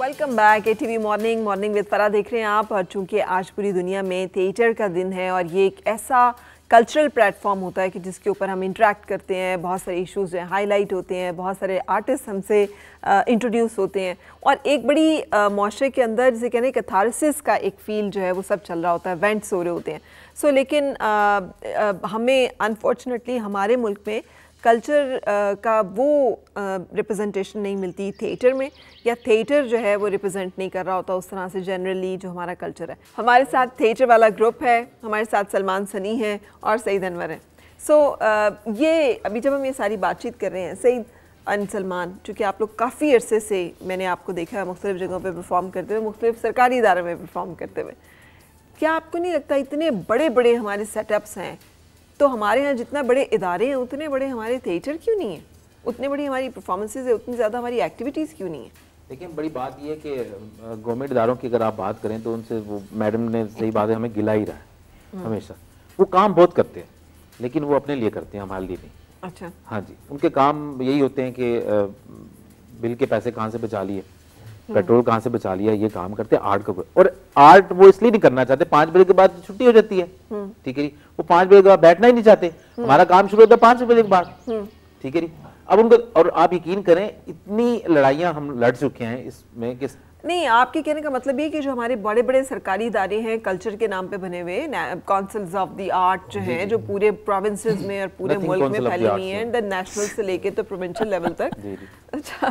Welcome back at morning morning with Farah देख रहे हैं आप और चूँकि आज पूरी दुनिया में थिएटर का दिन है और ये एक ऐसा कल्चरल प्लेटफॉर्म होता है कि जिसके ऊपर हम इंटरेक्ट करते हैं बहुत सारे इश्यूज जो हैं हाईलाइट होते हैं बहुत सारे आर्टिस्ट हमसे इंट्रोड्यूस होते हैं और एक बड़ी माशरे के अंदर जिसे कहने कथारसिस का एक फील जो है वो सब चल रहा होता है वेंट्स हो रहे होते हैं सो so, लेकिन आ, आ, हमें अनफॉर्चुनेटली हमारे मुल्क में कल्चर का वो रिप्रेजेंटेशन नहीं मिलती थिएटर में या थिएटर जो है वो रिप्रेजेंट नहीं कर रहा होता उस तरह से जनरली जो हमारा कल्चर है हमारे साथ थिएटर वाला ग्रुप है हमारे साथ सलमान सनी है और सईद अनवर हैं सो so, ये अभी जब हम ये सारी बातचीत कर रहे हैं सईद अन सलमान चूँकि आप लोग काफ़ी अरसे से मैंने आपको देखा है मुख्तलिफ़ जगहों पर परफॉर्म करते हुए मुख्तलिफ सरकारी इदारों में परफॉर्म करते हुए क्या आपको नहीं लगता इतने बड़े बड़े हमारे सेटअप्स हैं तो हमारे यहाँ जितना बड़े इदारे हैं उतने बड़े हमारे थिएटर क्यों नहीं है उतने बड़ी हमारी परफॉर्मेंसेज है उतनी ज़्यादा हमारी एक्टिविटीज़ क्यों नहीं है लेकिन बड़ी बात यह है कि गवर्नमेंट इदारों की अगर आप बात करें तो उनसे वो मैडम ने सही बात है हमें गिला ही रहा है हम्म। हमेशा वो काम बहुत करते हैं लेकिन वो अपने लिए करते हैं हमारे लिए नहीं अच्छा हाँ जी उनके काम यही होते हैं कि बिल के पैसे कहाँ से बचा लिए हम्म। पेट्रोल कहाँ से बचा लिया ये काम करते हैं आर्ट का और आर्ट वो इसलिए नहीं करना चाहते पांच बजे के बाद तो छुट्टी हो जाती है हम्म। ठीक है वो पांच बजे के बाद बैठना ही नहीं चाहते हम्म। हमारा काम शुरू होता है पांच बजे के बाद ठीक है जी अब उनको और आप यकीन करें इतनी लड़ाइयाँ हम लड़ चुके हैं इसमें किस नहीं आपके कहने का मतलब ये कि जो हमारे बड़े बड़े सरकारी इदारे हैं कल्चर के नाम पे बने हुए काउंसिल्स ऑफ द आर्ट जो हैं जो पूरे प्रोविंस में और पूरे मुल्क में फैली हुई हैं नेशनल से लेके तो प्रोविंशियल लेवल तक अच्छा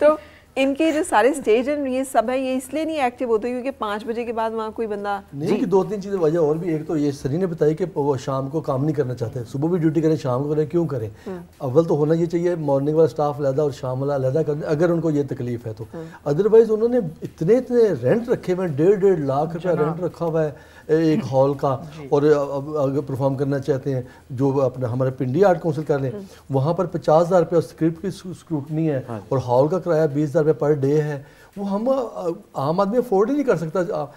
तो इनके जो सारे स्टेज हैं ये सब है ये इसलिए नहीं एक्टिव होते क्योंकि पाँच बजे के बाद वहाँ कोई बंदा नहीं कि दो तीन चीज़ें वजह और भी एक तो ये सनी ने बताई कि वो शाम को काम नहीं करना चाहते सुबह भी ड्यूटी करें शाम को करें क्यों करें हम्म। अव्वल तो होना ये चाहिए मॉर्निंग वाला स्टाफ अलहदा और शाम वाला अलहदा कर अगर उनको ये तकलीफ है तो अदरवाइज हम्म। उन्होंने इतने इतने रेंट रखे हुए हैं डेढ़ डेढ़ लाख रुपया रेंट रखा हुआ है एक हॉल का और अगर परफॉर्म करना चाहते हैं जो अपना हमारे पिंडी आर्ट काउंसिल कर लें हाँ। वहाँ पर पचास हज़ार रुपये स्क्रिप्ट की स्क्रूटनी है हाँ और हॉल का किराया बीस हज़ार रुपये पर डे है वो हम आम आदमी अफोर्ड ही नहीं कर सकता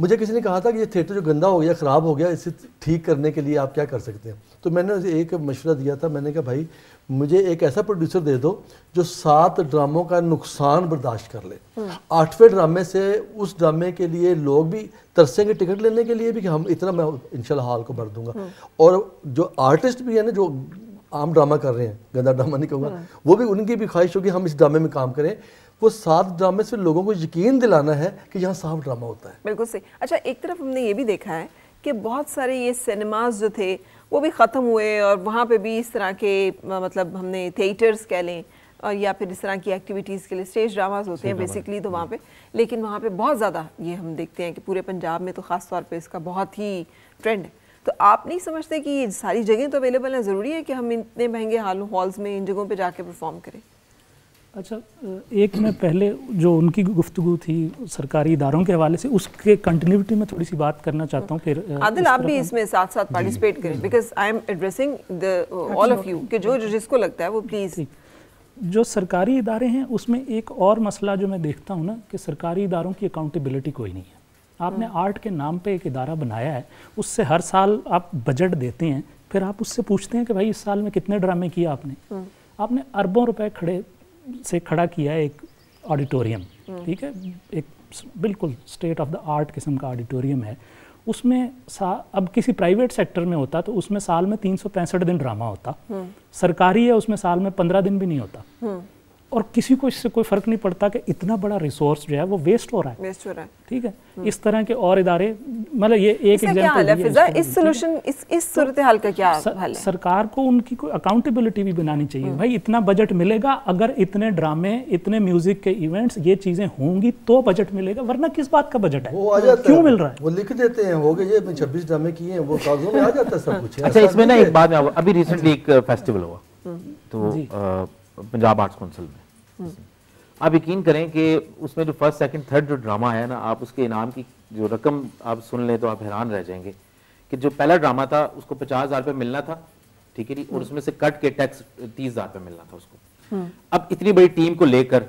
मुझे किसी ने कहा था कि ये थिएटर जो गंदा हो गया ख़राब हो गया इसे ठीक करने के लिए आप क्या कर सकते हैं तो मैंने एक मशवरा दिया था मैंने कहा भाई मुझे एक ऐसा प्रोड्यूसर दे दो जो सात ड्रामों का नुकसान बर्दाश्त कर ले हम्म। आठवें ड्रामे से उस ड्रामे के लिए लोग भी तरसेंगे टिकट लेने के लिए भी कि हम इतना मैं इनशाला हाल को भर दूंगा हम्म। और जो आर्टिस्ट भी है ना जो आम ड्रामा कर रहे हैं गंदा ड्रामा नहीं कहूँगा हम्म। वो भी उनकी भी ख्वाहिश होगी हम इस ड्रामे में काम करें वो सात ड्रामे से लोगों को यकीन दिलाना है कि यहाँ साफ ड्रामा होता है बिल्कुल सही अच्छा एक तरफ हमने ये भी देखा है कि बहुत सारे ये सिनेमाज जो थे वो भी ख़त्म हुए और वहाँ पे भी इस तरह के मतलब हमने थिएटर्स कह लें और या फिर इस तरह की एक्टिविटीज़ के लिए स्टेज ड्रामाज होते हैं बेसिकली तो वहाँ हम्म। पे लेकिन वहाँ पे बहुत ज़्यादा ये हम देखते हैं कि पूरे पंजाब में तो ख़ास तौर पे इसका बहुत ही ट्रेंड है तो आप नहीं समझते कि ये सारी जगह तो अवेलेबल हैं ज़रूरी है कि हम इतने महंगे हॉल हॉल्स में इन जगहों पर जाके परफॉर्म करें अच्छा एक में पहले जो उनकी गुफ्तु थी सरकारी इदारों के हवाले से उसके कंटिन्यूटी में थोड़ी सी बात करना चाहता हूँ फिर आदिल आप भी इसमें साथ साथ पार्टिसिपेट करें because I am addressing all of you कि जो जिसको लगता है वो प्लीज़ जो सरकारी इदारे हैं उसमें एक और मसला जो मैं देखता हूँ ना कि सरकारी इदारों की अकाउंटेबिलिटी कोई नहीं है आपने आर्ट हाँ। के नाम पे एक इदारा बनाया है उससे हर साल आप बजट देते हैं फिर आप उससे पूछते हैं कि भाई इस साल में कितने ड्रामे किए आपने हाँ। आपने अरबों रुपए खड़े से खड़ा किया है एक ऑडिटोरियम हम्म। ठीक है एक बिल्कुल स्टेट ऑफ द आर्ट किस्म का ऑडिटोरियम है उसमें अब किसी प्राइवेट सेक्टर में होता तो उसमें साल में तीन दिन ड्रामा होता हम्म। सरकारी है उसमें साल में पंद्रह दिन भी नहीं होता हम्म। और किसी को इससे कोई फ़र्क नहीं पड़ता कि इतना बड़ा रिसोर्स जो है वो वेस्ट हो रहा है वेस्ट हो रहा है ठीक है हम्म। इस तरह के और इदारे मतलब ये एक एग्जाम्पल इस सोल्यूशन इस इस सूरत हाल का क्या स, हाल है सरकार को उनकी कोई अकाउंटेबिलिटी भी बनानी चाहिए हम्म। भाई इतना बजट मिलेगा अगर इतने ड्रामे इतने म्यूजिक के इवेंट्स ये चीज़ें होंगी तो बजट मिलेगा वरना किस बात का बजट है वो क्यों मिल रहा है वो लिख देते हैं हो गए ये छब्बीस ड्रामे किए हैं वो कागजों में आ जाता सब कुछ अच्छा इसमें ना एक बात अभी रिसेंटली अच्छा। एक फेस्टिवल हुआ हम्म। तो पंजाब आर्ट्स काउंसिल में हम्म। आप यकीन करें कि उसमें जो फर्स्ट सेकंड थर्ड जो ड्रामा है ना आप उसके इनाम की जो रकम आप सुन लें तो आप हैरान रह जाएंगे कि जो पहला ड्रामा था उसको पचास हज़ार मिलना था ठीक है जी और हम्म। उसमें से कट के टैक्स तीस हज़ार मिलना था उसको हम्म। अब इतनी बड़ी टीम को लेकर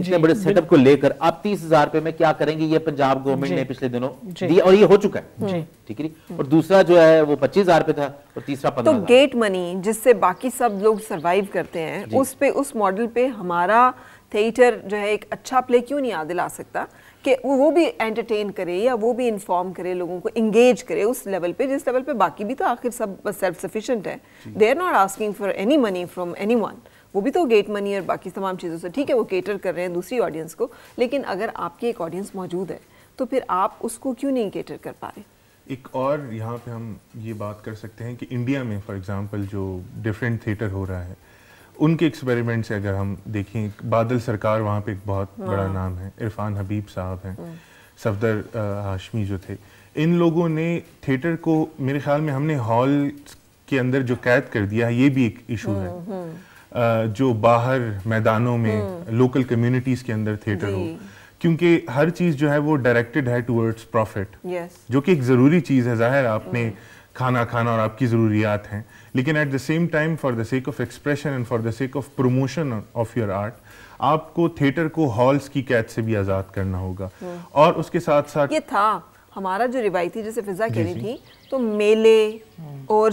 इतने बड़े सेटअप को लेकर आप तीस हजार रुपए में क्या करेंगे ये पंजाब गवर्नमेंट ने पिछले दिनों दिया और ये हो चुका है ठीक है हम्म। और दूसरा जो है वो पच्चीस हजार रुपए था और तीसरा तो गेट मनी जिससे बाकी सब लोग सरवाइव करते हैं उस पे उस मॉडल पे हमारा थिएटर जो है एक अच्छा प्ले क्यों नहीं आदिल आ सकता कि वो भी एंटरटेन करे या वो भी इन्फॉर्म करे लोगों को इंगेज करे उस लेवल पे जिस लेवल पे बाकी भी तो आखिर सब सेल्फ सफिशिएंट है they are not asking for any money from anyone वो भी तो गेट मनी और बाकी तमाम चीज़ों से ठीक है वो केटर कर रहे हैं दूसरी ऑडियंस को लेकिन अगर आपकी एक ऑडियंस मौजूद है तो फिर आप उसको क्यों नहीं केटर कर पा रहे एक और यहाँ पे हम ये बात कर सकते हैं कि इंडिया में फॉर एग्जांपल जो डिफरेंट थिएटर हो रहा है उनके एक्सपेरिमेंट से अगर हम देखें बादल सरकार वहाँ पे एक बहुत हाँ। बड़ा नाम है इरफान हबीब साहब हैं हाँ। सफदर हाशमी जो थे इन लोगों ने थिएटर को मेरे ख्याल में हमने हॉल के अंदर जो कैद कर दिया है ये भी एक इशू हाँ, है जो बाहर मैदानों में लोकल कम्युनिटीज हम्म। के अंदर थिएटर हो क्योंकि हर चीज जो है वो डायरेक्टेड है टूवर्ड्स प्रॉफिट yes. जो कि एक जरूरी चीज है जाहिर आपने हम्म। खाना खाना और आपकी ज़रूरियात हैं लेकिन at the same time for the sake of expression and for the sake of promotion of your art आपको थिएटर को हॉल्स की कैद से भी आज़ाद करना होगा हम्म। और उसके साथ साथ ये था हमारा जो रिवायती जैसे फिजा कह रही थी तो मेले और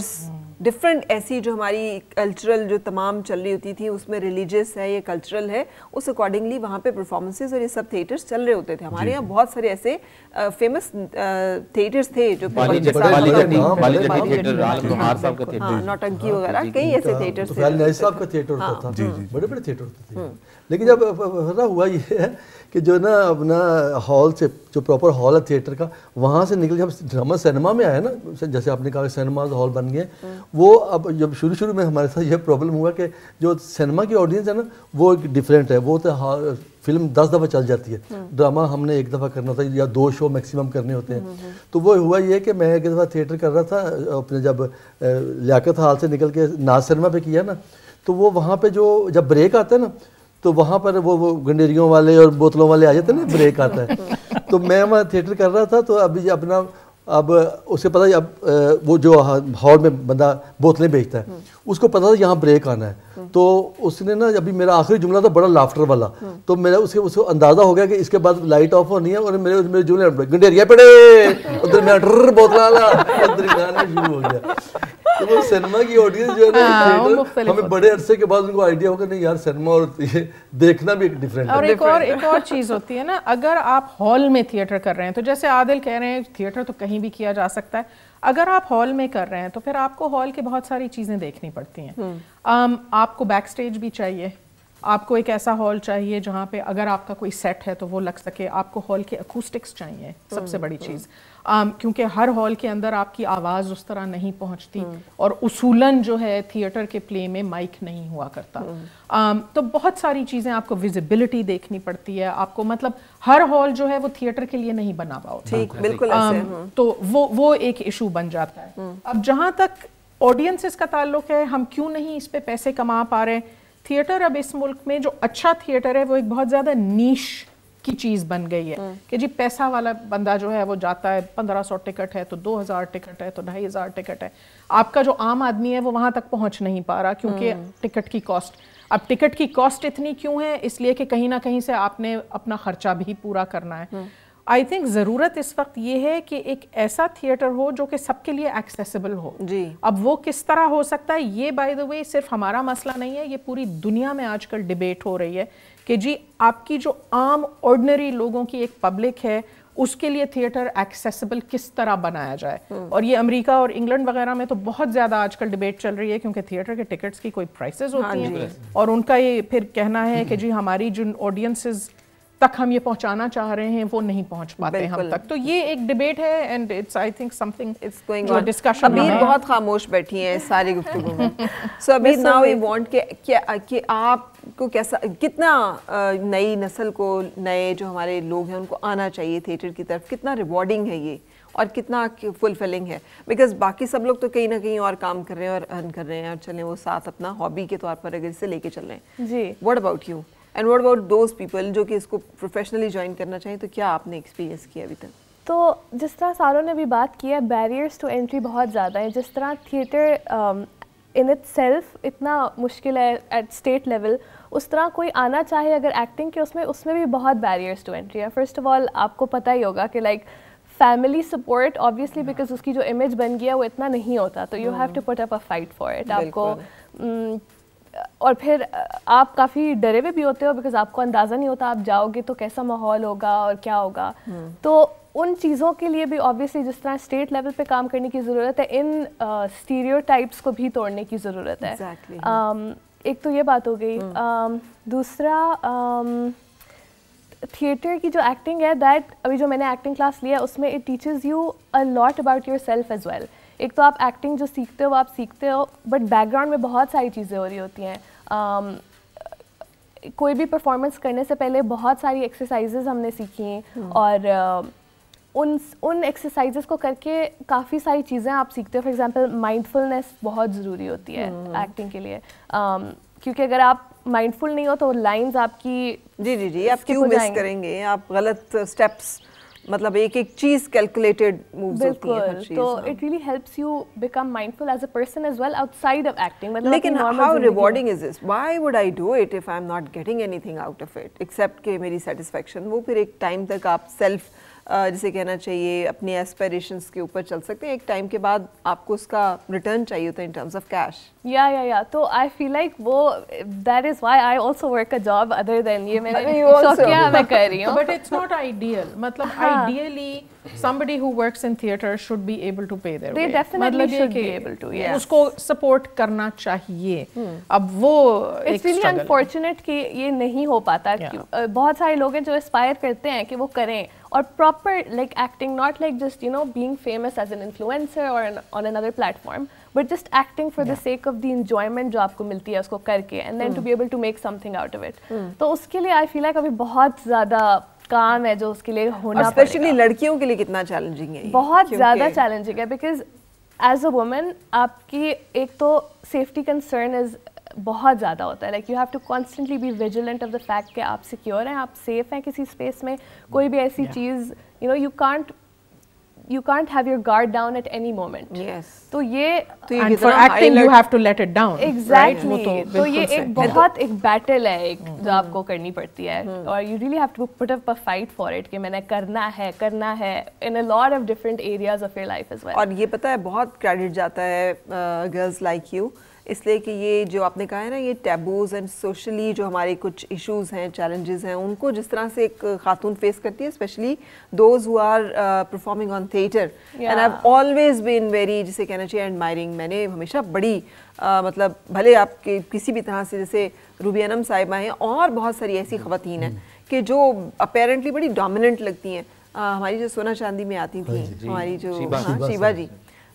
डिफरेंट ऐसी जो हमारी कल्चरल जो तमाम चल रही होती थी उसमें रिलीजियस है या कल्चरल है उस अकॉर्डिंगली वहाँ पे परफॉर्मेंसेज और ये सब थिएटर्स चल रहे होते थे हमारे यहाँ बहुत सारे ऐसे फेमस थिएटर्स थे जो हाँ, नौटंकी हाँ, वगैरह कई ऐसे थिएटर्स बड़े बड़े थिएटर होते थे हम्म। लेकिन जब हुआ ये है कि जो ना अपना हॉल से जो प्रॉपर हॉल है थिएटर का वहाँ से निकल जब ड्रामा सिनेमा में आया ना जैसे आपने कहा सिनेमा हॉल बन गए वो अब जब शुरू शुरू में हमारे साथ ये प्रॉब्लम हुआ कि जो सिनेमा की ऑडियंस है ना वो एक डिफरेंट है वो तो फिल्म दस दफ़ा चल जाती है ड्रामा हम्म। हमने एक दफ़ा करना था या दो शो मैक्सिमम करने होते हैं हम्म, हम्म, तो वो हुआ ये कि मैं एक दफ़ा थिएटर कर रहा था अपने जब लियाकत हाल से निकल के नाज सिनेमा पर किया ना तो वो वहाँ पर जो जब ब्रेक आता है ना तो वहाँ पर वो वो गंडेरियों वाले और बोतलों वाले आ जाते ना ब्रेक आता है तो मैं वहाँ थिएटर कर रहा था तो अभी अपना अब उसे पता है अब वो जो हॉल में बंदा बोतलें बेचता है हम्म। उसको पता था यहाँ ब्रेक आना है हम्म। तो उसने ना अभी मेरा आखिरी जुमला था बड़ा लाफ्टर वाला हम्म। तो मेरा उसके उसको अंदाजा हो गया कि इसके बाद लाइट ऑफ होनी है और मेरे मेरे जुमले गंडेरिया पड़े उधर दरमियान बोतला शुरू हो गया तो वो सिनेमा की ऑडियंस जो है ना हाँ, हमें बड़े अरसे के बाद उनको आइडिया होगा नहीं यार सिनेमा और ये देखना भी एक डिफरेंट और एक और एक और चीज़ होती है ना अगर आप हॉल में थिएटर कर रहे हैं तो जैसे आदिल कह रहे हैं थिएटर तो कहीं भी किया जा सकता है अगर आप हॉल में कर रहे हैं तो फिर आपको हॉल के बहुत सारी चीज़ें देखनी पड़ती हैं हम्म। आपको बैक स्टेज भी चाहिए आपको एक ऐसा हॉल चाहिए जहाँ पे अगर आपका कोई सेट है तो वो लग सके आपको हॉल के अकूस्टिक्स चाहिए सबसे बड़ी हम्म, चीज़ um, क्योंकि हर हॉल के अंदर आपकी आवाज़ उस तरह नहीं पहुँचती हम्म। और उसूलन जो है थिएटर के प्ले में माइक नहीं हुआ करता um, तो बहुत सारी चीज़ें आपको विजिबिलिटी देखनी पड़ती है आपको मतलब हर हॉल जो है वो थिएटर के लिए नहीं बना पाओ ठीक हाँ, बिल्कुल हाँ। तो वो वो एक इशू बन जाता है अब जहाँ तक ऑडियंसिस का ताल्लुक है हम क्यों नहीं इस पर पैसे कमा पा रहे हैं थिएटर अब इस मुल्क में जो अच्छा थिएटर है वो एक बहुत ज़्यादा नीश की चीज़ बन गई है हम्म। कि जी पैसा वाला बंदा जो है वो जाता है पंद्रह सौ टिकट है तो दो हज़ार टिकट है तो ढाई हज़ार टिकट है आपका जो आम आदमी है वो वहां तक पहुंच नहीं पा रहा क्योंकि हम्म। टिकट की कॉस्ट अब टिकट की कॉस्ट इतनी क्यों है इसलिए कि कहीं ना कहीं से आपने अपना खर्चा भी पूरा करना है हम्म। आई थिंक ज़रूरत इस वक्त ये है कि एक ऐसा थिएटर हो जो कि सबके लिए एक्सेसिबल हो जी अब वो किस तरह हो सकता है ये बाय द वे सिर्फ हमारा मसला नहीं है ये पूरी दुनिया में आजकल डिबेट हो रही है कि जी आपकी जो आम ऑर्डनरी लोगों की एक पब्लिक है उसके लिए थिएटर एक्सेसिबल किस तरह बनाया जाए हम्म। और ये अमेरिका और इंग्लैंड वगैरह में तो बहुत ज़्यादा आजकल डिबेट चल रही है क्योंकि थिएटर के टिकट्स की कोई प्राइसेस होती हाँ हैं और उनका ये फिर कहना है कि जी हमारी जिन ऑडियंसेस तक हम ये पहुंचाना चाह रहे हैं वो नहीं पहुंच पाते हम तक तो ये एक डिबेट है and it's I think something it's going on discussion अबीर बहुत खामोश बैठी हैं सारी गुफ्तगू में सो अबीर नाउ वी वांट कि आप आपको कैसा कितना नई नस्ल को नए जो हमारे लोग हैं उनको आना चाहिए थिएटर की तरफ कितना रिवॉर्डिंग है ये और कितना फुलफिलिंग है बिकॉज बाकी सब लोग तो कहीं ना कहीं और काम कर रहे हैं और अर्न कर रहे हैं और चलें वो साथ अपना हॉबी के तौर पर अगर इसे लेके चल रहे हैं जी what about you and what about those people जो कि इसको प्रोफेशनली ज्वाइन करना चाहिए तो क्या आपने एक्सपीरियंस किया अभी तक तो जिस तरह सारों ने अभी बात की है बैरियर्स टू एंट्री बहुत ज़्यादा हैं जिस तरह थिएटर इन इट सेल्फ इतना मुश्किल है एट स्टेट लेवल उस तरह कोई आना चाहे अगर एक्टिंग के उसमें उसमें भी बहुत बैरियर्स टू एंट्री है फर्स्ट ऑफ ऑल आपको पता ही होगा कि like family support obviously because उसकी जो इमेज बन गया वो इतना नहीं होता तो you have to put up a fight for it आपको और फिर आप काफ़ी डरे हुए भी होते हो बिकॉज आपको अंदाज़ा नहीं होता आप जाओगे तो कैसा माहौल होगा और क्या होगा हम्म। तो उन चीज़ों के लिए भी ऑब्वियसली जिस तरह स्टेट लेवल पे काम करने की ज़रूरत है इन स्टीरियो uh, को भी तोड़ने की ज़रूरत है exactly. um, एक तो ये बात हो गई um, दूसरा um, थिएटर की जो एक्टिंग है दैट अभी जो मैंने एक्टिंग क्लास लिया है उसमें it teaches you a lot about yourself as well एक तो आप एक्टिंग जो सीखते हो आप सीखते हो बट बैकग्राउंड में बहुत सारी चीज़ें हो रही होती हैं um, कोई भी परफॉर्मेंस करने से पहले बहुत सारी एक्सरसाइजेज हमने सीखी hmm. और uh, उन उन एक्सरसाइजेस को करके काफ़ी सारी चीज़ें आप सीखते हो फॉर एग्जांपल माइंडफुलनेस बहुत ज़रूरी होती है एक्टिंग हम्म। hmm. के लिए um, क्योंकि अगर आप माइंडफुल नहीं हो तो लाइंस आपकी जी जी जी आप क्यों मिस करेंगे आप गलत स्टेप्स मतलब एक एक चीज कैलकुलेटेड मूव्स होती है हर चीज तो it really helps you become mindful as a person as well outside of acting मतलब लेकिन how rewarding is this why would I do it if I am not getting anything out of it except के मेरी satisfaction वो फिर एक time तक आप self जिसे कहना चाहिए अपने एस्पेरेशंस के ऊपर चल सकते हैं एक टाइम के बाद आपको उसका रिटर्न चाहिए होता है इन टर्म्स ऑफ कैश या या या तो आई फील लाइक वो that is why I also work a job other than ये मैंने क्या मैं कर रही हूं बट इट्स नॉट आइडियल मतलब आइडियली हाँ। somebody who works in theater should be able to pay their they way definitely मतलब should be able to yeah उसको support करना चाहिए hmm. अब वो it's really unfortunate कि ये नहीं हो पाता yeah. बहुत सारे लोग हैं जो aspire करते हैं कि वो करें और proper like acting not like just you know being famous as an influencer और on other platform but just acting for the sake of the enjoyment जो आपको मिलती है उसको करके and then to be able to make something out of it तो उसके लिए आई फील लाइक अभी बहुत ज्यादा काम है जो उसके लिए होना स्पेशली लड़कियों के लिए कितना चैलेंजिंग है बहुत ज्यादा चैलेंजिंग है बिकॉज एज अ वुमेन आपकी एक तो सेफ्टी कंसर्न इज बहुत ज़्यादा होता है like you have to constantly be vigilant of the fact कि आप सिक्योर हैं आप सेफ़ हैं किसी स्पेस में कोई भी ऐसी yeah. चीज़ you know you can't you can't have your guard down at any moment. Yes. तो ये तो and for acting you have to let it down. Exactly. Right? तो, तो ये एक बहुत एक battle है एक जो आपको करनी पड़ती है और you really have to put up a fight for it कि मैंने करना है करना है in a lot of different areas of your life as well. और ये पता है बहुत credit जाता है uh, girls like you. इसलिए कि ये जो आपने कहा है ना ये टैबूज एंड सोशली जो हमारे कुछ इश्यूज हैं चैलेंजेस हैं उनको जिस तरह से एक खातून फेस करती है specially those who are performing on theatre and I always been very जिसे कहना चाहिए एडमायरिंग मैंने हमेशा बड़ी Uh, मतलब भले आपके किसी भी तरह से जैसे रूबियानम साहिबा हैं और बहुत सारी ऐसी हम्म। खवतिन हैं हम्म। कि जो अपेरेंटली बड़ी डोमिनेंट लगती हैं uh, हमारी जो सोना चांदी में आती थी हाँ हमारी जो हाँ, शीबा जी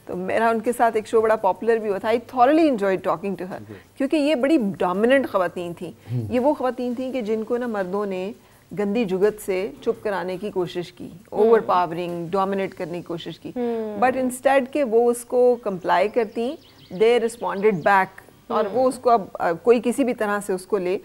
तो मेरा उनके साथ एक शो बड़ा पॉपुलर भी हुआ था I thoroughly enjoy talking to her क्योंकि ये बड़ी डोमिनेंट खवतिन थी ये वो खवतिन थी कि जिनको ना मर्दों ने गंदी जुगत से चुप कराने की कोशिश की ओवर पावरिंग डोमिनेट करने की कोशिश की बट hmm. इंस्टेड के वो उसको कंप्लाई करती दे रिस्पॉन्डेड बैक और hmm. वो उसको अब कोई किसी भी तरह से उसको ले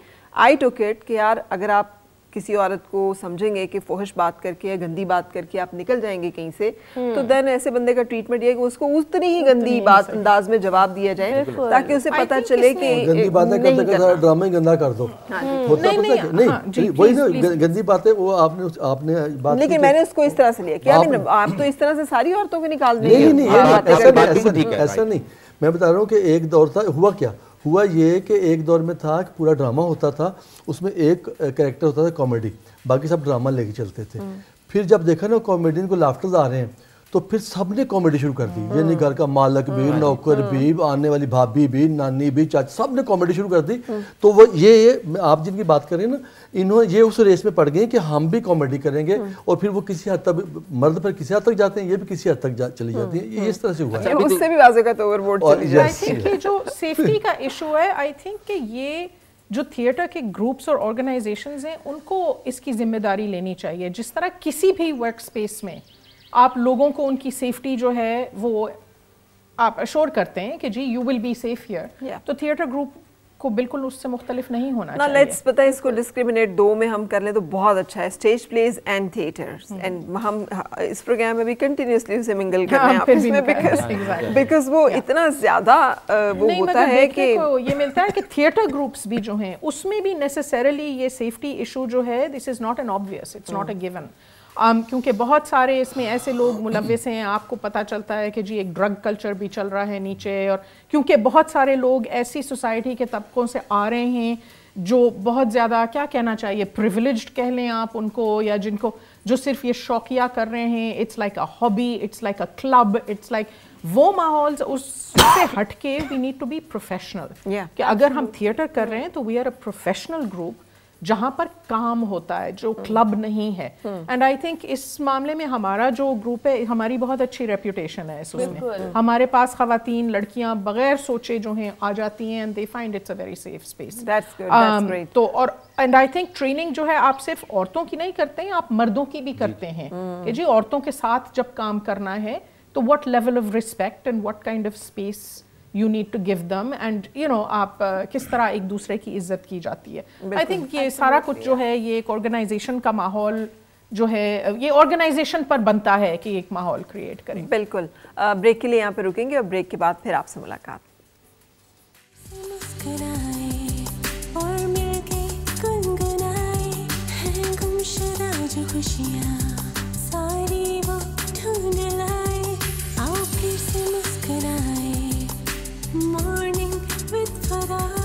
आई टोकेट कि यार अगर आप किसी औरत को समझेंगे कि फोहश बात करके या गंदी बात करके आप निकल जाएंगे कहीं से तो देन हम्म। ऐसे बंदे का ट्रीटमेंट ये कि उसको उतनी ही गंदी बात अंदाज में जवाब दिया जाए ताकि उसे पता चले कि गंदी बातें करते करते ड्रामा गंदा कर दो होता हाँ मतलब हाँ, नहीं वही गंदी बातें वो आपने आपने बात लेकिन तो मैंने उसको इस तरह से लिया कि आप तो इस तरह से सारी औरतों को निकाल देंगे नहीं नहीं हाँ, ऐसा नहीं मैं बता रहा हूँ कि एक दौर था हुआ क्या हुआ ये कि एक दौर में था कि पूरा ड्रामा होता था उसमें एक कैरेक्टर होता था कॉमेडी बाकी सब ड्रामा लेके चलते थे हम्म। फिर जब देखा ना कॉमेडियन को लाफ्टर्स आ रहे हैं तो फिर सब ने कॉमेडी शुरू कर दी यानी घर का मालक भी हाँ। नौकर हाँ। भी आने वाली भाभी भी नानी भी चाची सब ने कॉमेडी शुरू कर दी हाँ। तो वो ये आप जिनकी बात करें ना इन्होंने ये उस रेस में पड़ गए कि हम भी कॉमेडी करेंगे और फिर वो किसी हद तक मर्द पर किसी हद तक जाते हैं ये भी किसी हद तक जा, चली जाती है इस तरह से हुआ है अच्छा, उससे भी बाजुकत ओवरबोर्ड आई थिंक जो सेफ्टी का इशू है आई थिंक ये जो थिएटर के ग्रुप्स और ऑर्गेनाइजेशंस हैं उनको इसकी जिम्मेदारी लेनी चाहिए जिस तरह किसी भी वर्क स्पेस में आप लोगों को उनकी सेफ्टी जो है वो आप अशोर करते हैं कि जी you will be safe here तो थिएटर ग्रुप को बिल्कुल उससे मुख्तलिफ नहीं होना ना लेट्स पता है इसको डिस्क्रिमिनेट दो में हम कर लें तो बहुत अच्छा है stage plays and theatre and हम इस प्रोग्राम में भी कंटिन्यूसली उसे मिंगल कर रहे हैं बिकॉज वो इतना ज़्यादा वो होता है कि ये मिलता है कि थिएटर ग्रुप्स भी जो हैं उसमें भी नेसेसरली ये सेफ्टी इशू जो है this is not an obvious it's not a given Um, क्योंकि बहुत सारे इसमें ऐसे लोग मुलविस हैं आपको पता चलता है कि जी एक ड्रग कल्चर भी चल रहा है नीचे और क्योंकि बहुत सारे लोग ऐसी सोसाइटी के तबकों से आ रहे हैं जो बहुत ज़्यादा क्या कहना चाहिए प्रिविलेज कह लें आप उनको या जिनको जो सिर्फ ये शौकिया कर रहे हैं it's like a hobby it's like a club it's like वो माहौल उससे हट के we need to be professional कि अगर हम थिएटर कर रहे हैं तो we are a professional group जहाँ पर काम होता है जो क्लब हम्म। नहीं है एंड आई थिंक इस मामले में हमारा जो ग्रुप है हमारी बहुत अच्छी रेप्यूटेशन है इस उसमें हम्म। हमारे पास खातन लड़कियाँ बगैर सोचे जो हैं आ जाती हैं and they find it's a very safe space तो और एंड आई थिंक ट्रेनिंग जो है आप सिर्फ औरतों की नहीं करते हैं आप मर्दों की भी करते हैं हम्म। कि जी औरतों के साथ जब काम करना है तो what level of respect and what kind of space you need to give them and you know आप uh, किस तरह एक दूसरे की इज्जत की जाती है आई थिंक ये सारा कुछ जो है ये एक ऑर्गेनाइजेशन का माहौल जो है ये ऑर्गेनाइजेशन पर बनता है कि एक माहौल क्रिएट करें बिल्कुल ब्रेक के लिए यहाँ पे रुकेंगे और ब्रेक के बाद फिर आपसे मुलाकात खुशियाँ सारी वो ढूंढ लाए आओ फिर से love.